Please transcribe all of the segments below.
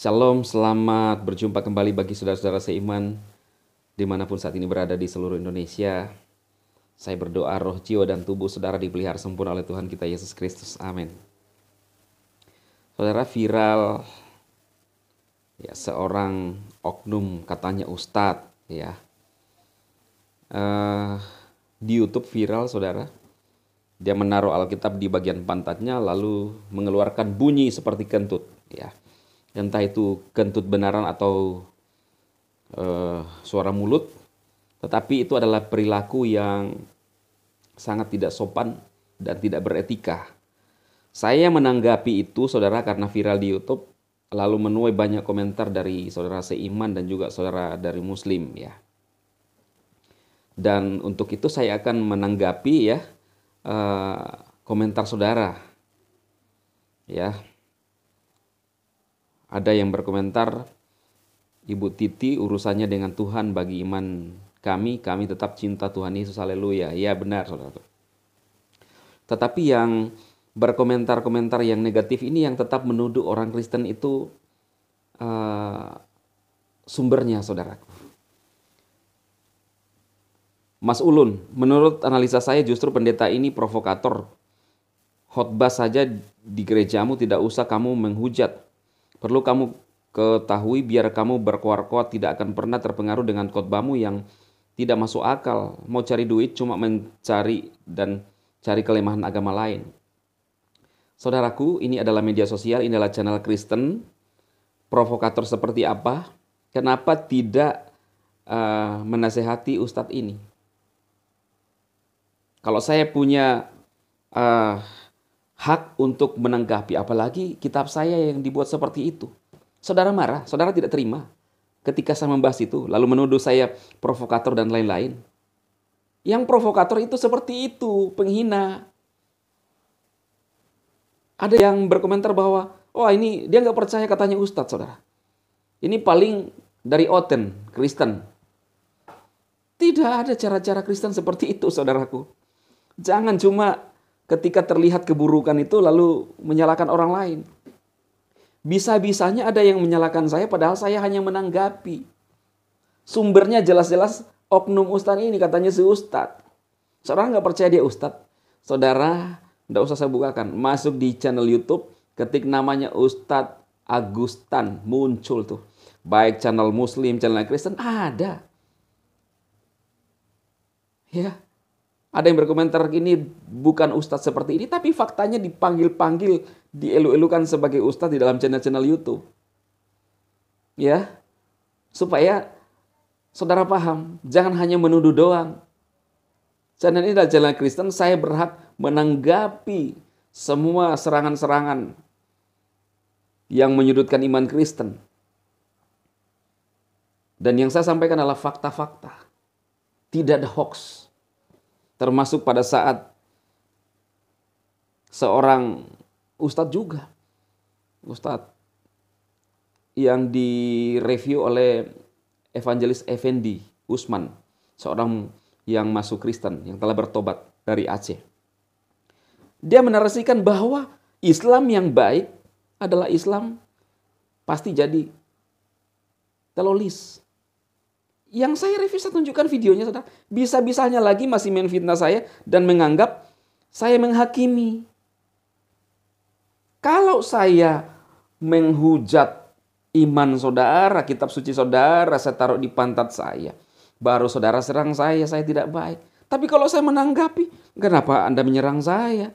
Shalom, selamat berjumpa kembali bagi saudara-saudara seiman dimanapun saat ini berada di seluruh Indonesia. Saya berdoa roh jiwa dan tubuh saudara dipelihara sempurna oleh Tuhan kita Yesus Kristus. Amin. Saudara viral ya seorang oknum katanya ustadz ya uh, di YouTube viral saudara dia menaruh Alkitab di bagian pantatnya lalu mengeluarkan bunyi seperti kentut ya entah itu kentut benaran atau uh, suara mulut, tetapi itu adalah perilaku yang sangat tidak sopan dan tidak beretika. Saya menanggapi itu saudara karena viral di YouTube lalu menuai banyak komentar dari saudara seiman dan juga saudara dari muslim ya. Dan untuk itu saya akan menanggapi ya uh, komentar saudara. Ya, ada yang berkomentar, Ibu Titi urusannya dengan Tuhan bagi iman kami, kami tetap cinta Tuhan Yesus, haleluya. Ya benar saudara. Tetapi yang berkomentar-komentar yang negatif ini yang tetap menuduh orang Kristen itu uh, sumbernya saudaraku. Mas Ulun, menurut analisa saya justru pendeta ini provokator. hotbah saja di gerejamu tidak usah kamu menghujat. Perlu kamu ketahui biar kamu berkuar-kuat tidak akan pernah terpengaruh dengan khotbahmu yang tidak masuk akal. Mau cari duit cuma mencari dan cari kelemahan agama lain. Saudaraku, ini adalah media sosial, ini adalah channel Kristen. Provokator seperti apa? Kenapa tidak uh, menasehati ustadz ini? Kalau saya punya uh, hak untuk menanggapi. Apalagi kitab saya yang dibuat seperti itu. Saudara marah, saudara tidak terima ketika saya membahas itu, lalu menuduh saya provokator dan lain-lain. Yang provokator itu seperti itu, penghina. Ada yang berkomentar bahwa, oh ini dia nggak percaya katanya Ustadz, saudara. Ini paling dari Oten, Kristen. Tidak ada cara-cara Kristen seperti itu, saudaraku. Jangan cuma ketika terlihat keburukan itu lalu menyalahkan orang lain. Bisa-bisanya ada yang menyalahkan saya padahal saya hanya menanggapi. Sumbernya jelas-jelas oknum ustadz ini katanya si ustadz. Saudara nggak percaya dia ustadz? Saudara nggak usah saya bukakan. Masuk di channel YouTube, ketik namanya Ustadz Agustan muncul tuh. Baik channel Muslim, channel Kristen ada. Ya, ada yang berkomentar ini bukan ustadz seperti ini, tapi faktanya dipanggil-panggil, dielu-elukan sebagai ustadz di dalam channel-channel YouTube. Ya, supaya saudara paham, jangan hanya menuduh doang. Channel ini adalah channel Kristen, saya berhak menanggapi semua serangan-serangan yang menyudutkan iman Kristen. Dan yang saya sampaikan adalah fakta-fakta. Tidak ada hoax termasuk pada saat seorang ustadz juga ustadz yang direview oleh evangelis Effendi Usman seorang yang masuk Kristen yang telah bertobat dari Aceh dia menarasikan bahwa Islam yang baik adalah Islam pasti jadi telolis yang saya review, saya tunjukkan videonya, saudara. Bisa-bisanya lagi masih main fitnah saya dan menganggap saya menghakimi. Kalau saya menghujat iman saudara, kitab suci saudara, saya taruh di pantat saya. Baru saudara serang saya, saya tidak baik. Tapi kalau saya menanggapi, kenapa Anda menyerang saya?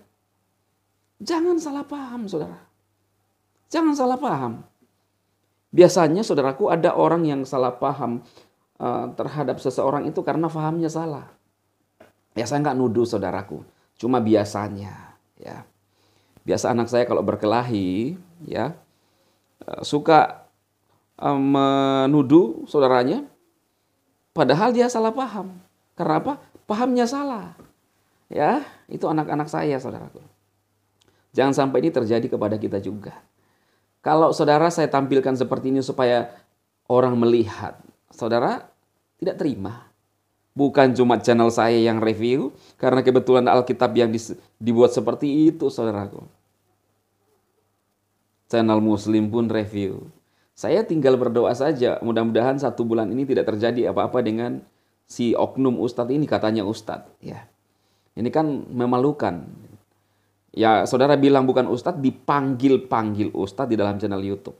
Jangan salah paham, saudara. Jangan salah paham. Biasanya, saudaraku, ada orang yang salah paham Eh, terhadap seseorang itu karena fahamnya salah. Ya saya nggak nuduh saudaraku, cuma biasanya ya. Biasa anak saya kalau berkelahi ya eh, suka eh, menuduh saudaranya padahal dia salah paham. Karena apa? Pahamnya salah. Ya, itu anak-anak saya saudaraku. Jangan sampai ini terjadi kepada kita juga. Kalau saudara saya tampilkan seperti ini supaya orang melihat, saudara tidak terima. Bukan cuma channel saya yang review, karena kebetulan Alkitab yang dibuat seperti itu, saudaraku. Channel Muslim pun review. Saya tinggal berdoa saja, mudah-mudahan satu bulan ini tidak terjadi apa-apa dengan si oknum ustadz ini, katanya ustadz. Ya. Ini kan memalukan. Ya saudara bilang bukan ustadz, dipanggil-panggil ustadz di dalam channel Youtube.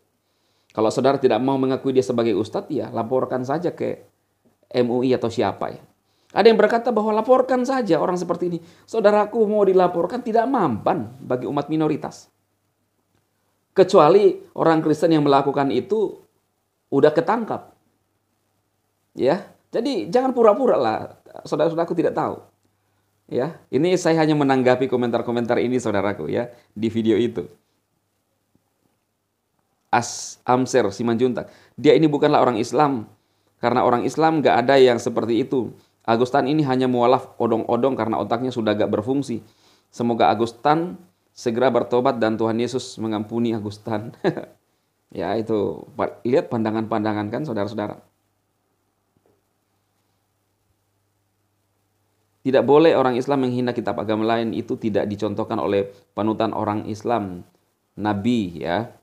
Kalau saudara tidak mau mengakui dia sebagai ustadz, ya laporkan saja ke MUI atau siapa ya. Ada yang berkata bahwa laporkan saja orang seperti ini. Saudaraku mau dilaporkan tidak mampan bagi umat minoritas. Kecuali orang Kristen yang melakukan itu udah ketangkap. Ya, jadi jangan pura-pura lah. Saudara-saudaraku tidak tahu. Ya, ini saya hanya menanggapi komentar-komentar ini saudaraku ya di video itu. As Amser Simanjuntak. Dia ini bukanlah orang Islam. Karena orang Islam gak ada yang seperti itu. Agustan ini hanya mualaf odong-odong karena otaknya sudah gak berfungsi. Semoga Agustan segera bertobat dan Tuhan Yesus mengampuni Agustan. ya itu, lihat pandangan-pandangan kan saudara-saudara. Tidak boleh orang Islam menghina kitab agama lain itu tidak dicontohkan oleh panutan orang Islam, nabi ya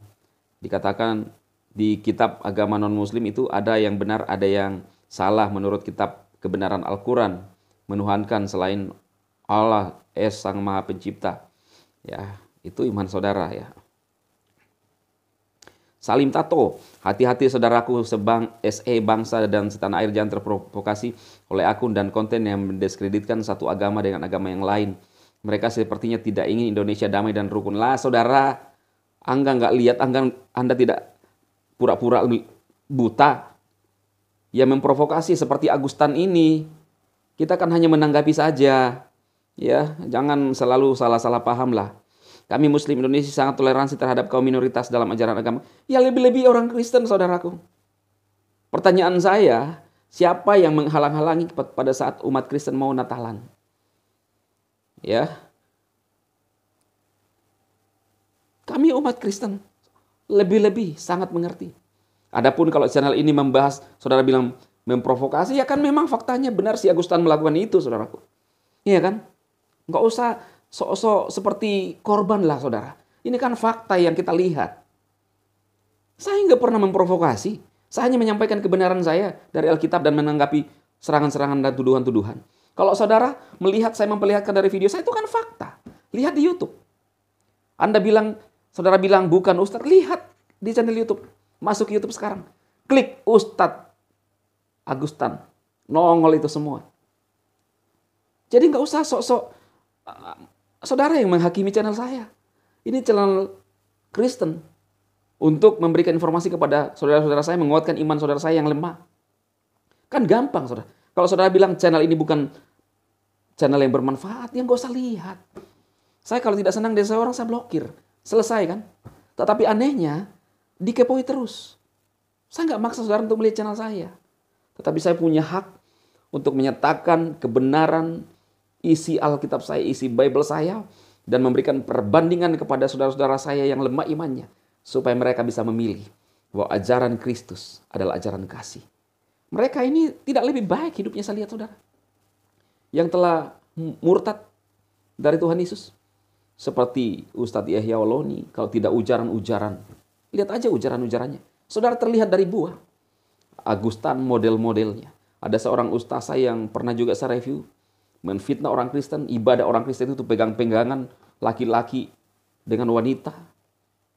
dikatakan di kitab agama non-muslim itu ada yang benar, ada yang salah menurut kitab kebenaran Al-Quran. Menuhankan selain Allah, Es Sang Maha Pencipta. Ya, itu iman saudara ya. Salim Tato, hati-hati saudaraku sebang SE bangsa dan setan air jangan terprovokasi oleh akun dan konten yang mendiskreditkan satu agama dengan agama yang lain. Mereka sepertinya tidak ingin Indonesia damai dan rukun. Lah saudara, Angga nggak lihat, Angga Anda tidak pura-pura buta. Ya memprovokasi seperti Agustan ini. Kita kan hanya menanggapi saja. Ya, jangan selalu salah-salah paham lah. Kami muslim Indonesia sangat toleransi terhadap kaum minoritas dalam ajaran agama. Ya lebih-lebih orang Kristen saudaraku. Pertanyaan saya, siapa yang menghalang-halangi pada saat umat Kristen mau Natalan? Ya, Kami umat Kristen lebih-lebih sangat mengerti. Adapun kalau channel ini membahas, saudara bilang memprovokasi, ya kan memang faktanya benar si Agustan melakukan itu, saudaraku. Iya kan? Enggak usah sok-sok seperti korban lah, saudara. Ini kan fakta yang kita lihat. Saya enggak pernah memprovokasi. Saya hanya menyampaikan kebenaran saya dari Alkitab dan menanggapi serangan-serangan dan tuduhan-tuduhan. Kalau saudara melihat saya memperlihatkan dari video saya itu kan fakta. Lihat di YouTube. Anda bilang Saudara bilang bukan Ustadz, lihat di channel YouTube. Masuk YouTube sekarang. Klik Ustadz Agustan. Nongol itu semua. Jadi nggak usah sok-sok eh, saudara yang menghakimi channel saya. Ini channel Kristen untuk memberikan informasi kepada saudara-saudara saya, menguatkan iman saudara saya yang lemah. Kan gampang, saudara. Kalau saudara bilang channel ini bukan channel yang bermanfaat, yang nggak usah lihat. Saya kalau tidak senang dengan orang saya blokir. Selesai kan? Tetapi anehnya, dikepoi terus. Saya nggak maksa saudara untuk melihat channel saya. Tetapi saya punya hak untuk menyatakan kebenaran isi Alkitab saya, isi Bible saya, dan memberikan perbandingan kepada saudara-saudara saya yang lemah imannya. Supaya mereka bisa memilih bahwa ajaran Kristus adalah ajaran kasih. Mereka ini tidak lebih baik hidupnya saya lihat saudara. Yang telah murtad dari Tuhan Yesus seperti Ustadz Yahya Waloni, kalau tidak ujaran-ujaran. Lihat aja ujaran-ujarannya. Saudara terlihat dari buah. Agustan model-modelnya. Ada seorang ustazah yang pernah juga saya review. Menfitnah orang Kristen, ibadah orang Kristen itu pegang-pegangan laki-laki dengan wanita.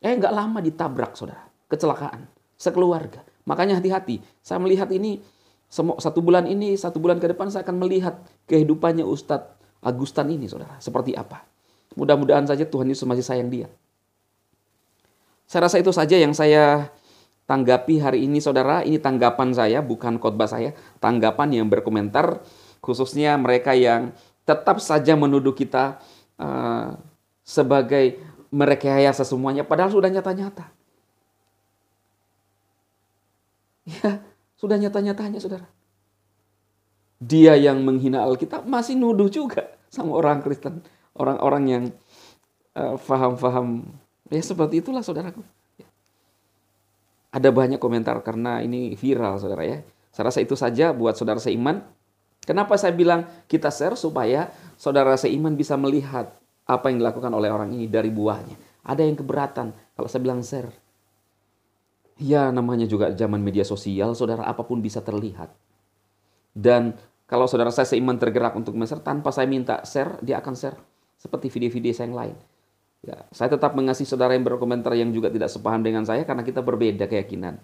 Eh nggak lama ditabrak saudara. Kecelakaan. Sekeluarga. Makanya hati-hati. Saya melihat ini, satu bulan ini, satu bulan ke depan saya akan melihat kehidupannya Ustadz Agustan ini saudara. Seperti apa. Mudah-mudahan saja Tuhan Yesus masih sayang dia. Saya rasa itu saja yang saya tanggapi hari ini saudara. Ini tanggapan saya, bukan khotbah saya. Tanggapan yang berkomentar, khususnya mereka yang tetap saja menuduh kita uh, sebagai merekayasa semuanya. Padahal sudah nyata-nyata. Ya, sudah nyata-nyatanya saudara. Dia yang menghina Alkitab masih nuduh juga sama orang Kristen orang-orang yang eh, faham-faham uh, ya seperti itulah saudaraku ada banyak komentar karena ini viral saudara ya saya rasa itu saja buat saudara seiman kenapa saya bilang kita share supaya saudara seiman bisa melihat apa yang dilakukan oleh orang ini dari buahnya ada yang keberatan kalau saya bilang share ya namanya juga zaman media sosial saudara apapun bisa terlihat dan kalau saudara saya seiman tergerak untuk men-share tanpa saya minta share dia akan share seperti video-video saya yang lain. Ya, saya tetap mengasihi saudara yang berkomentar yang juga tidak sepaham dengan saya karena kita berbeda keyakinan.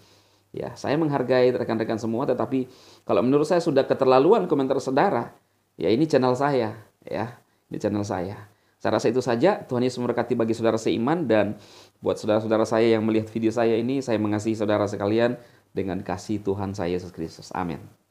Ya, saya menghargai rekan-rekan semua tetapi kalau menurut saya sudah keterlaluan komentar saudara, ya ini channel saya, ya. Ini channel saya. Saya rasa itu saja. Tuhan Yesus memberkati bagi saudara seiman dan buat saudara-saudara saya yang melihat video saya ini, saya mengasihi saudara sekalian dengan kasih Tuhan saya Yesus Kristus. Amin.